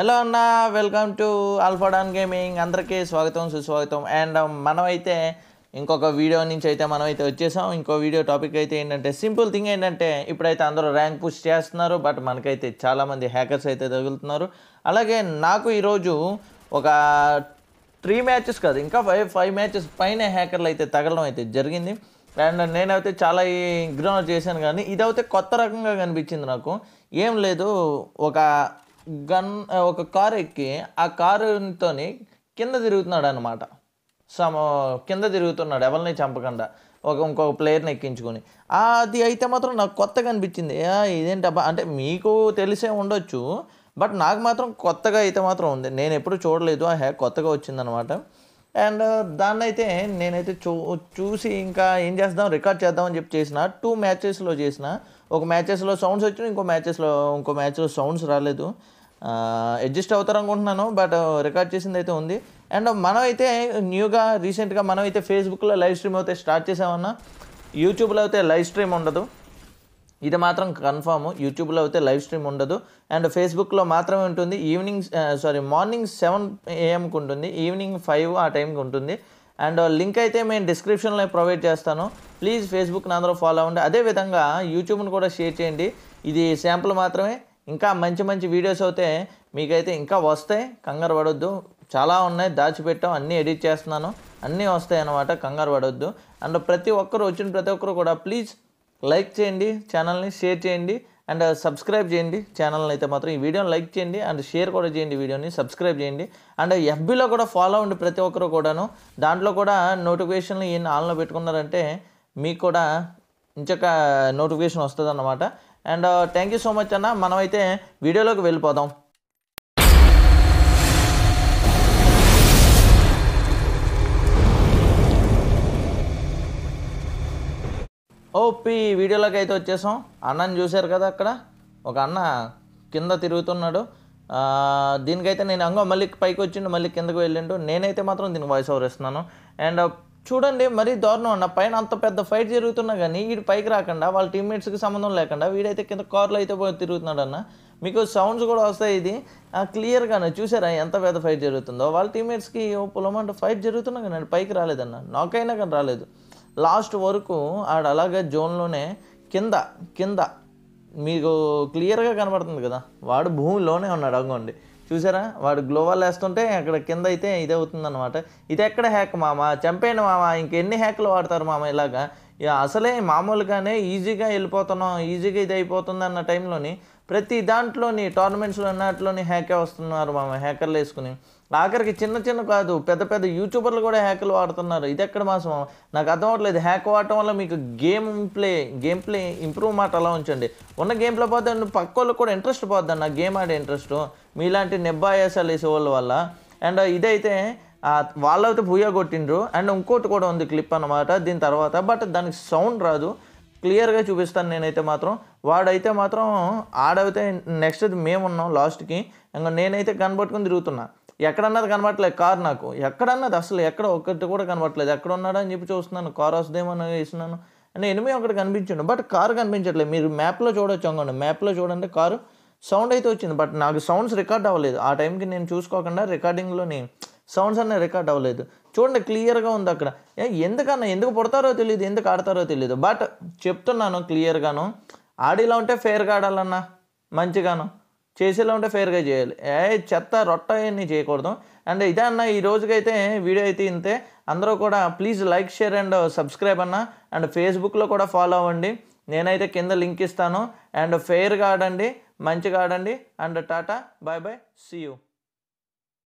hello అన్న welcome to అల్ఫాడాన్ gaming అందరికీ స్వాగతం సుస్వాగతం అండ్ um, మనమైతే ఇంకొక వీడియో నుంచి అయితే మనమైతే వచ్చేసాం ఇంకో వీడియో టాపిక్ అయితే ఏంటంటే సింపుల్ థింగ్ ఏంటంటే ఇప్పుడైతే అందరూ ర్యాంక్ పుష్ చేస్తున్నారు బట్ మనకైతే చాలామంది హ్యాకర్స్ అయితే తగులుతున్నారు అలాగే నాకు ఈరోజు ఒక త్రీ మ్యాచెస్ కాదు ఇంకా ఫైవ్ ఫైవ్ మ్యాచెస్ పైన హ్యాకర్లు అయితే తగలడం అయితే జరిగింది అండ్ నేనైతే చాలా ఇగ్నోర్ చేశాను కానీ ఇదైతే కొత్త రకంగా కనిపించింది నాకు ఏం లేదు ఒక గన్ ఒక కారు ఎక్కి ఆ కారుతో కింద తిరుగుతున్నాడు అనమాట సమ కింద తిరుగుతున్నాడు ఎవరిని చంపకుండా ఒక ఇంకొక ప్లేయర్ని ఎక్కించుకొని అది అయితే మాత్రం నాకు కొత్తగా అనిపించింది ఇదేంటబ్బా అంటే మీకు తెలిసే ఉండొచ్చు బట్ నాకు మాత్రం కొత్తగా అయితే మాత్రం ఉంది నేను ఎప్పుడు చూడలేదు ఆ హ్యాక్ కొత్తగా వచ్చిందనమాట అండ్ దాన్ని అయితే నేనైతే చూ చూసి ఇంకా ఏం చేద్దాం రికార్డ్ చేద్దామని చెప్పి చేసిన టూ మ్యాచెస్లో చేసిన ఒక మ్యాచెస్లో సౌండ్స్ వచ్చినా ఇంకో మ్యాచెస్లో ఇంకో మ్యాచ్లో సౌండ్స్ రాలేదు అడ్జస్ట్ అవుతారు అనుకుంటున్నాను బట్ రికార్డ్ చేసింది అయితే ఉంది అండ్ మనం అయితే న్యూగా రీసెంట్గా మనం అయితే ఫేస్బుక్లో లైవ్ స్ట్రీమ్ అయితే స్టార్ట్ చేసామన్నా యూట్యూబ్లో అయితే లైవ్ స్ట్రీమ్ ఉండదు ఇది మాత్రం కన్ఫామ్ యూట్యూబ్లో అయితే లైవ్ స్ట్రీమ్ ఉండదు అండ్ ఫేస్బుక్లో మాత్రమే ఉంటుంది ఈవినింగ్ సారీ మార్నింగ్ సెవెన్ ఏఎంకి ఉంటుంది ఈవినింగ్ ఫైవ్ ఆ టైంకి ఉంటుంది అండ్ లింక్ అయితే మేము డిస్క్రిప్షన్లో ప్రొవైడ్ చేస్తాను ప్లీజ్ ఫేస్బుక్ని అందరూ ఫాలో అవ్వండి అదేవిధంగా యూట్యూబ్ని కూడా షేర్ చేయండి ఇది శాంపుల్ మాత్రమే ఇంకా మంచి మంచి వీడియోస్ అయితే మీకైతే ఇంకా వస్తాయి కంగారు పడొద్దు చాలా ఉన్నాయి దాచిపెట్టాం అన్నీ ఎడిట్ చేస్తున్నాను అన్నీ వస్తాయి అన్నమాట కంగారు పడొద్దు అండ్ ప్రతి ఒక్కరు వచ్చిన ప్రతి ఒక్కరు కూడా ప్లీజ్ లైక్ చేయండి ఛానల్ని షేర్ చేయండి అండ్ సబ్స్క్రైబ్ చేయండి ఛానల్ని అయితే మాత్రం ఈ వీడియోని లైక్ చేయండి అండ్ షేర్ కూడా చేయండి వీడియోని సబ్స్క్రైబ్ చేయండి అండ్ ఎఫ్బీలో కూడా ఫాలో అవ్వండి ప్రతి ఒక్కరు కూడాను దాంట్లో కూడా నోటిఫికేషన్లు ఈయన ఆన్లో పెట్టుకున్నారంటే మీకు కూడా ఇంచక నోటిఫికేషన్ వస్తుంది అన్నమాట and thank you so much అన్న మనమైతే వీడియోలోకి వెళ్ళిపోదాం ఓపి వీడియోలోకి అయితే వచ్చేసాం అన్నని చూశారు కదా అక్కడ ఒక అన్న కింద తిరుగుతున్నాడు దీనికైతే నేను అంగో మళ్ళీ పైకి వచ్చిండు మళ్ళీ కిందకు వెళ్ళిండు నేనైతే మాత్రం దీనికి వాయిస్ ఓవర్ ఇస్తున్నాను అండ్ uh, చూడండి మరీ దారుణం అన్న పైన అంత పెద్ద ఫైట్ జరుగుతున్నా కానీ వీడు పైకి రాకుండా వాళ్ళ టీమ్మేట్స్కి సంబంధం లేకుండా వీడైతే కింద కార్లో అయితే తిరుగుతున్నాడు అన్న మీకు సౌండ్స్ కూడా వస్తాయి ఇది క్లియర్గానే చూసారా ఎంత పెద్ద ఫైట్ జరుగుతుందో వాళ్ళ టీమ్మేట్స్కి అంటే ఫైట్ జరుగుతున్నా కానీ పైకి రాలేదన్న నాకైనా కానీ రాలేదు లాస్ట్ వరకు ఆడ అలాగే జోన్లోనే కింద కింద మీకు క్లియర్గా కనబడుతుంది కదా వాడు భూమిలోనే ఉన్నాడు అనుకోండి చూసారా వాడు గ్లోవల్ వేస్తుంటే అక్కడ కింద అయితే ఇదే అనమాట ఇది ఎక్కడ హ్యాక్ మామ చంపేయండి మామ ఇంకెన్ని హ్యాక్లు వాడతారు మామ ఇలాగా అసలే మామూలుగానే ఈజీగా వెళ్ళిపోతున్నాం ఈజీగా ఇది అయిపోతుంది అన్న టైంలోని ప్రతి దాంట్లోని టోర్నమెంట్స్లో అన్నట్లోని హ్యాకే వస్తున్నారు మామ హ్యాకర్లు వేసుకుని ఆఖరికి చిన్న చిన్న కాదు పెద్ద పెద్ద యూట్యూబర్లు కూడా హ్యాక్లు వాడుతున్నారు ఇది ఎక్కడ మాసం నాకు అర్థం అవ్వట్లేదు హ్యాక్ వాడటం వల్ల మీకు game play game play improve మాట అలా ఉంచండి ఉన్న గేమ్లో పోతే పక్క వాళ్ళకి కూడా ఇంట్రెస్ట్ పోద్ది నా గేమ్ ఆడే ఇంట్రెస్ట్ మీలాంటి నెబ్బాయాసాలు వేసే వాళ్ళ వల్ల అండ్ ఇదైతే వాళ్ళైతే భూయా కొట్టిండ్రు అండ్ ఇంకోటి కూడా ఉంది క్లిప్ అనమాట దీని తర్వాత బట్ దానికి సౌండ్ రాదు క్లియర్గా చూపిస్తాను నేనైతే మాత్రం వాడైతే మాత్రం ఆడైతే నెక్స్ట్ మేమున్నాం లాస్ట్కి ఇంకా నేనైతే కనబట్టుకుని తిరుగుతున్నా ఎక్కడన్నది కనబడట్లేదు కార్ నాకు ఎక్కడన్నది అసలు ఎక్కడ ఒక్కటి కూడా కనబడట్లేదు ఎక్కడ ఉన్నాడో అని చెప్పి చూస్తున్నాను కార్ వస్తుందేమో వేసినాను అని ఎనిమిది ఒకటి కనిపించండి బట్ కారు కనిపించట్లేదు మీరు మ్యాప్లో చూడొచ్చు అనుకోండి మ్యాప్లో చూడండి కారు సౌండ్ అయితే వచ్చింది బట్ నాకు సౌండ్స్ రికార్డ్ అవ్వలేదు ఆ టైంకి నేను చూసుకోకుండా రికార్డింగ్లోని సౌండ్స్ అన్నీ రికార్డ్ అవ్వలేదు చూడండి క్లియర్గా ఉంది అక్కడ ఎందుకన్నా ఎందుకు పుడతారో తెలియదు ఎందుకు ఆడతారో తెలియదు బట్ చెప్తున్నాను క్లియర్గాను ఆడిలా ఉంటే ఫేర్గా ఆడాలన్నా మంచిగాను చేసేలా ఉంటే ఫేర్గా చేయాలి ఏ చెత్త రొట్ట అన్నీ చేయకూడదు అండ్ ఇదే అన్న ఈ రోజుకైతే వీడియో అయితే ఇంతే అందరూ కూడా please like share and subscribe అన్న అండ్ ఫేస్బుక్లో కూడా ఫాలో అవ్వండి నేనైతే కింద లింక్ ఇస్తాను అండ్ ఫెయిర్గా ఆడండి మంచిగా ఆడండి and tata bye bye see you